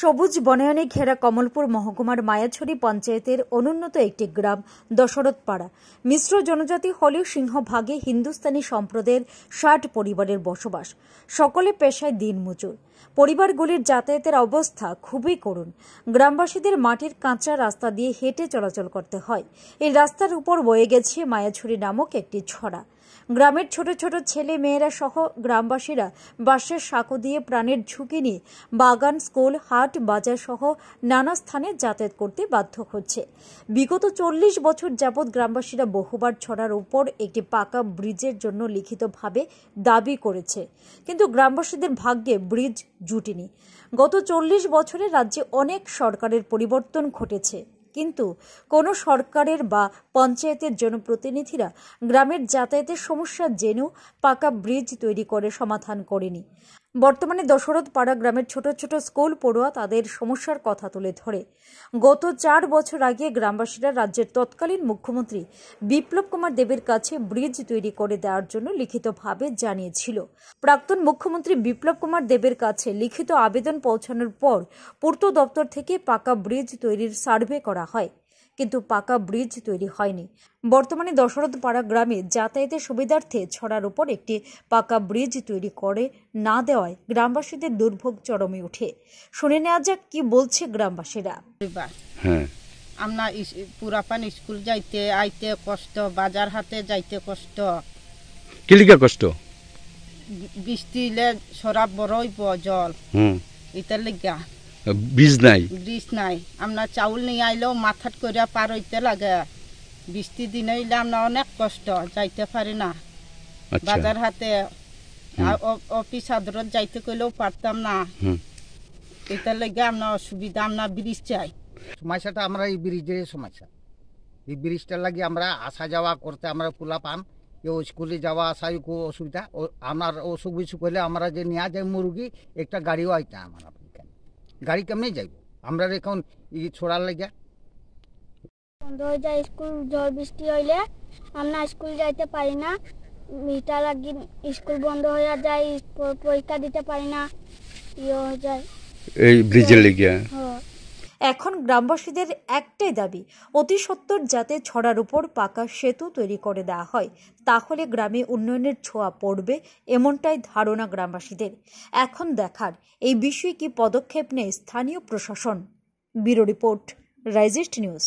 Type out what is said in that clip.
সবুজ বনায়নে ঘেরা কমলপুর মহকুমার মায়াছড়ি পঞ্চায়েতের অনুন্নত একটি গ্রাম দশরথপাড়া মিশ্র জনজাতি হলেও সিংহভাগে হিন্দুস্তানি সম্প্রদায়ের ষাট পরিবারের বসবাস সকলে পেশায় দিন মজুর পরিবারগুলির যাতায়াতের অবস্থা খুবই করুণ গ্রামবাসীদের মাটির কাঁচা রাস্তা দিয়ে হেঁটে চলাচল করতে হয় এই রাস্তার উপর বয়ে গেছে মায়াছড়ি নামক একটি ছড়া গ্রামের ছোট ছোট ছেলে মেয়েরা সহ গ্রামবাসীরা বাঁশের সাঁকো দিয়ে প্রাণের ঝুঁকি নিয়ে বাগান স্কুল হাট বাজার সহ নানা স্থানে যাতায়াত করতে বাধ্য হচ্ছে বিগত চল্লিশ বছর যাবৎ গ্রামবাসীরা বহুবার ছড়ার উপর একটি পাকা ব্রিজের জন্য লিখিতভাবে দাবি করেছে কিন্তু গ্রামবাসীদের ভাগ্যে ব্রিজ জুটিনি গত চল্লিশ বছরে রাজ্যে অনেক সরকারের পরিবর্তন ঘটেছে কিন্তু কোনো সরকারের বা পঞ্চায়েতের জনপ্রতিনিধিরা গ্রামের যাতায়াতের সমস্যা জেনেও পাকা ব্রিজ তৈরি করে সমাধান করেনি বর্তমানে দশরথ পাড়া গ্রামের ছোট ছোট স্কুল পড়ুয়া তাদের সমস্যার কথা তুলে ধরে গত চার বছর আগে গ্রামবাসীরা রাজ্যের তৎকালীন মুখ্যমন্ত্রী বিপ্লব কুমার দেবের কাছে ব্রিজ তৈরি করে দেওয়ার জন্য লিখিতভাবে জানিয়েছিল প্রাক্তন মুখ্যমন্ত্রী বিপ্লব কুমার দেবের কাছে লিখিত আবেদন পৌঁছানোর পর পূর্ত দপ্তর থেকে পাকা ব্রিজ তৈরির সার্ভে করা হয় কিন্তু পাকা ব্রিজ তৈরি হয়নি বর্তমানে দশরথপাড়া গ্রামে যাতায়াতের সুবিধার্থে ছড়ার উপর একটি পাকা ব্রিজ তৈরি করে না দেওয়ায় গ্রামবাসীদের দুর্ভোগ চরমে ওঠে শুনে নেওয়া যাক কি বলছে গ্রামবাসীরা হ্যাঁ। আমরা পুরাপান স্কুল যাইতে আইতে কষ্ট বাজার হাতে যাইতে কষ্ট কিলিকা কষ্ট বৃষ্টি সরাব বড় জল ইতার লিগা বীজ নাই বীজ নাই আমরা চাউল নিয়ে আইলেও মাথাত করে পার হইতে লাগে বৃষ্টি দিন হইলে আমরা অনেক কষ্ট যাইতে পারি না আচ্ছা। বাজার হাতে অফিস আদালত যাইতে করলেও পারতাম না এটার লাগে আমরা অসুবিধা আমরা ব্রিজ চাই সমস্যাটা আমরা এই ব্রিজের সমস্যা এই ব্রিজটার লাগে আমরা আসা যাওয়া করতে আমরা পোলা পান কেউ স্কুলে যাওয়া আসা খুব অসুবিধা আমার অসুখ বিসুখ হলে আমরা যে নেওয়া যায় মুরগি একটা গাড়িও আইতাম আমরা গাড়ি কেমনে যাইব আমরা এখন ই ছোড়ার লাগিয়া বন্ধ হয়ে যায় স্কুল ঝড় বৃষ্টি হইলে আমরা স্কুল যাইতে পারি না মিটার লাগি স্কুল বন্ধ হয়ে যায় পরীক্ষা দিতে পারি না ইয়ে হয়ে যায় এই ব্রিজের লেগিয়া হ্যাঁ। এখন গ্রামবাসীদের একটাই দাবি অতি সত্তর যাতে ছড়ার উপর পাকা সেতু তৈরি করে দেওয়া হয় তাহলে গ্রামে উন্নয়নের ছোঁয়া পড়বে এমনটাই ধারণা গ্রামবাসীদের এখন দেখার এই বিষয়ে কি পদক্ষেপ নেয় স্থানীয় প্রশাসন ব্যুরো রিপোর্ট রাইজেস্ট নিউজ